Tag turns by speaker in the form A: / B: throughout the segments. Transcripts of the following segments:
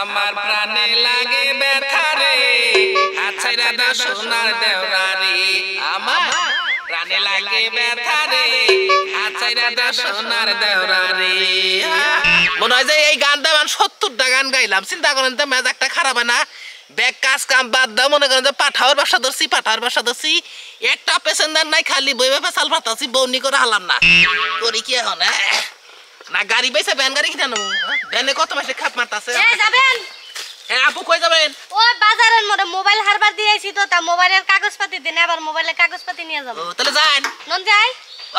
A: আমার প্রাণে লাগে ব্যথা রে হাছাইরা দাও সোনার দেওরা আমার প্রাণে লাগে ব্যথা রে হাছাইরা দাও সোনার দেওরা মনে হয় যে এই গানটা আমি সত্তরটা গান গাইলাম চিন্তা করেন তো মেজ একটা খারাপ না ব্যাগ কাজ কাম বাদ দাও মনে করেন যে পাঠাওয়ার বাসা ধরছি পাঠাওয়ার বাসা ধরছি একটা পেসেন্টার নাই খালি বই ব্যাপার সাল পাতাছি বৌনি করে হালাম না করি কি এখন হ্যাঁ না গাড়ি বেসা ভ্যান গাড়ি কিনা নেবো ভ্যানে কত মাসে খাপ মারতাছে যাবেন হ্যাঁ আপু কই যাবেন ও বাজারের মধ্যে মোবাইল হারবার দিয়ে আইছি তো তা মোবাইলের কাগজপাতি দেন আবার মোবাইলের কাগজপাতি নিয়ে যাব ও তাহলে যান নন যাই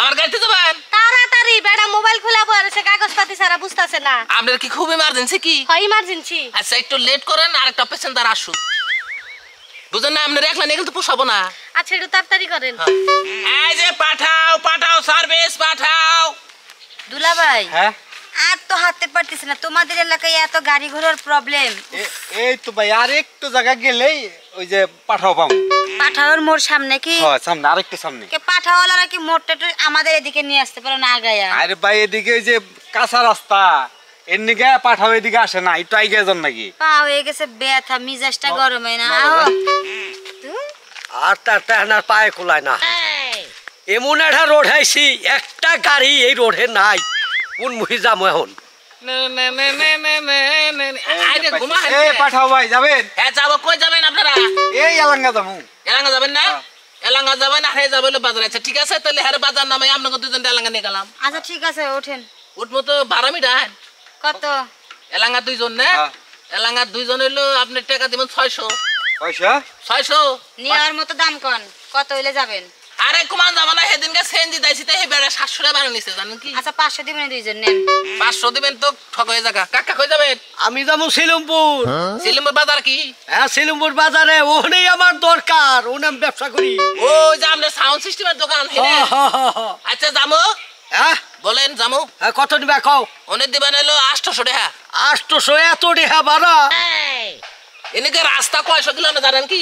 A: আর গাড়িতে যাবেন তাড়াতাড়ি বেড়া মোবাইল খোলাবো আর সে কাগজপাতি সারা বুঝতাছে না আপনার কি খুব ইমার্জেন্সি কি হয় ইমার্জেন্সি আচ্ছা একটু লেট করেন আর একটা পেশেন্ট আর আসুক বুঝেন না আপনার একলা নিয়ে তো পোষাবো না
B: আচ্ছা একটু তাড়াতাড়ি করেন হ্যাঁ। এই যে পাঠা দুলা ভাই হ্যাঁ আর তো হাঁটতে পারতেছি না তোমাদের এলাকায় এত গাড়ি ঘোড়ার প্রবলেম এই তো ভাই আর একটু জায়গা গেলেই ওই যে পাঠাও পাম পাঠাওর মোর সামনে কি হ্যাঁ সামনে আরেকটু সামনে কে পাঠাওয়ালারা কি মোড়টা একটু আমাদের এদিকে নিয়ে আসতে পারো না গায়া আরে ভাই এদিকে ওই যে কাঁচা রাস্তা এর নিকে পাঠাও এদিকে আসে না একটু আইগে যান নাকি পা হয়ে গেছে ব্যথা মিজাজটা গরম হয় না আর তার তাহানার পায়ে কোলায় না এমন একটা রোড হাইছি একটা গাড়ি এই রোডে নাই কোন মুহি যাম এখন পাঠাও ভাই যাবেন
A: হ্যাঁ যাবো কই না এলাঙ্গা যাবেন আর হ্যাঁ আচ্ছা, নামে আপনাকে দুজন এলাঙ্গা নিয়ে আচ্ছা ঠিক আছে ওঠেন উঠবো তো বারো কত এলাঙ্গা দুইজন না হ্যাঁ। এলাঙ্গা দুইজন হইলো আপনি টাকা দিবেন ছয়শো ছয়শো ছয়শো নেওয়ার মতো দাম কন কত হইলে যাবেন আরে কুমান যাবা না সেদিনকে সেন দিতাইছি তাই বেড়া সাতশোটা বানো নিছে জানেন
B: কি আচ্ছা পাঁচশো দিবেন দুইজন নেন পাঁচশো দিবেন তো ঠক হয়ে যাগা কাকা কই যাবে আমি যাবো সিলমপুর সিলমপুর হ্যাঁ? বাজার কি হ্যাঁ সিলমপুর বাজারে ওনেই আমার দরকার ওনে আমি ব্যবসা করি ওই যে
A: আমরা সাউন্ড সিস্টেমের দোকান হ্যাঁ?
B: আচ্ছা যাবো হ্যাঁ
A: বলেন জামু হ্যাঁ, কত নিবা কও অনেক দিবেন হলো আটশোশো টাকা আটশোশো এত টাকা বাড়া এনেকে রাস্তা কয়শো কিলোমিটার জানেন কি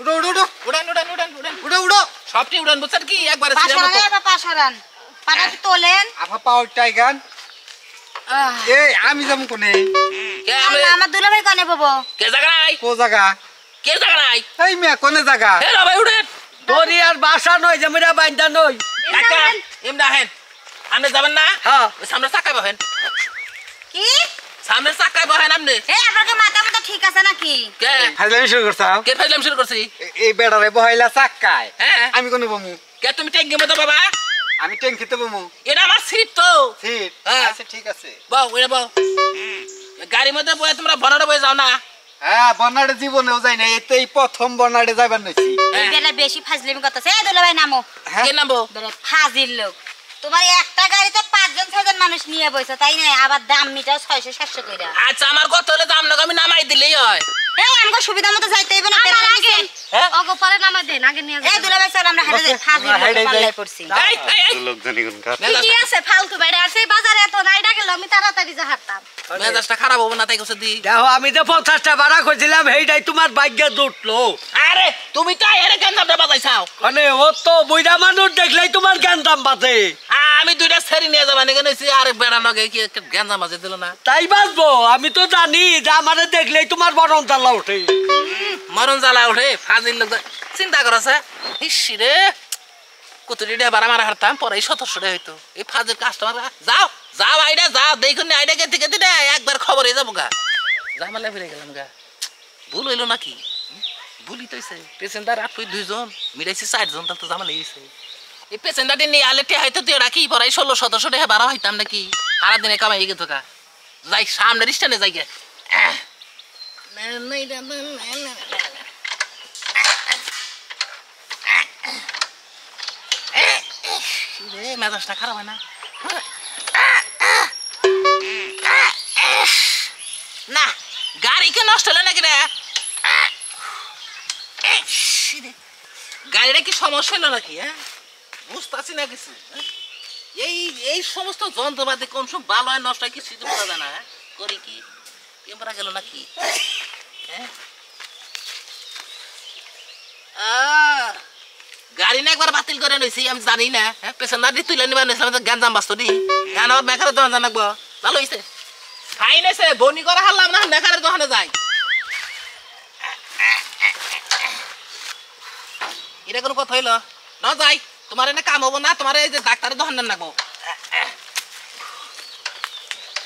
A: উড়ো উড়ো উড়ো উড়ান উড়ান উড়ান উড়ান
B: উড়ো উড়ো সবটি উড়ান বুঝছেন কি
A: একবার সিরার মতো আপা
B: পাশরান তোলেন আপা পাওয়ার টাইগান এই আমি যাম কোনে কে আমি আমার দুলাভাই কানে বাবু কে জায়গা নাই কো জায়গা কে জায়গা নাই এই মিয়া কোনে জায়গা হে রে ভাই উড়েন দড়ি আর বাসা নয় জমিরা বাইন্দা নয় কাকা এমডা হেন আপনি যাবেন না হ্যাঁ সামনে চাকায় বহেন
A: কি সামনে চাকায় বহেন আপনি এ আপনাকে ঠিক আছে নাকি
B: কে শুরু করছাও কে ফাজলামি শুরু করছিস এই বেড়ারে বহাইলা চাক্কায় হ্যাঁ আমি কোন বমু কে তুমি ট্যাঙ্কি মতো বাবা আমি তো বমু এটা আমার সিট তো সিট হ্যাঁ। আচ্ছা
A: ঠিক আছে বাও এটা বাও গাড়ি মধ্যে বয়ে তোমরা বনাড়ে বয়ে যাও না
B: হ্যাঁ বনাড়ে জীবনেও যাই না এতেই প্রথম বনাড়ে যাবার হ্যাঁ। বেলা বেশি কথা সে দোলা ভাই নামো হ্যাঁ। কে নামো বেলা ফাজিল লোক তোমার একটা গাড়িতে পাঁচজন ছয়জন মানুষ নিয়ে বইছো তাই না আবার দাম মিটাও ছয়শো সাতশো করে আচ্ছা আমার কত হলে দাম না আমি দিলেই হয় নাই আমি তাড়াতাড়ি যা আমি ভাড়া তোমার ভাগ্য দুটলো তুমি মানে, তো মানে মানুষ দেখলেই তোমার গেন্দাম বাজে
A: আমি দুইটা সেরি নিয়ে যাবা নিয়ে নিয়েছি আর বেড়া নগে কি গেঞ্জা মাঝে দিল না
B: তাই বাঁচবো আমি তো জানি যা আমাদের দেখলেই তোমার মরণ জ্বালা উঠে মরণ জ্বালা উঠে ফাজিল লোক চিন্তা করছে ইসি রে
A: কুতুরি ডে বারা মারা হারতাম পরে এই সতেরোশো ডে হইতো এই ফাজিল কাস্টমার যাও যাও আইডা যাও দেখুন না আইডা গেতে গেতে একবার খবর হয়ে যাবো গা জামালে ফিরে গেলাম গা ভুল হইলো নাকি ভুলই তো পেশেন্টার আর তুই দুইজন মিলাইছি চারজন তাহলে তো জামালে গেছে এই পেশেন্টাটি নিয়ে আলেটে হয়তো তুই রাখি পড়াই ষোলো সতেরোশো টাকা বাড়া হইতাম নাকি সারা দিনে কামাই গেতো কা যাই সামনে রিস্টানে যাই গে মেজাজটা খারাপ হয় না না গাড়ি কে নষ্ট হলো নাকি রে গাড়িটা কি সমস্যা হলো নাকি হ্যাঁ বুঝতেছি না কিছু হ্যাঁ? এই এই সমস্ত যন্ত্রপাতি কোন সব ভালো হয় নষ্ট হয় কি সিদ্ধ করা যায় হ্যাঁ? করি কি এমরা গেল নাকি হ্যাঁ? গাড়ি না একবার বাতিল করে নিয়েছি আমি জানি না হ্যাঁ পেশেন্টার দিয়ে তুলে নিবার নিয়েছিলাম গান জাম বাঁচতো দি গান আমার মেকারের দোকান জানাবো ভালো হয়েছে ফাইন হয়েছে বনি করে হারলাম না মেকারের দোকানে যাই এটা কোনো কথা হইল ন যাই তোমার এনে কাম হবো না তোমার এই যে ডাক্তারের দোকান নাগো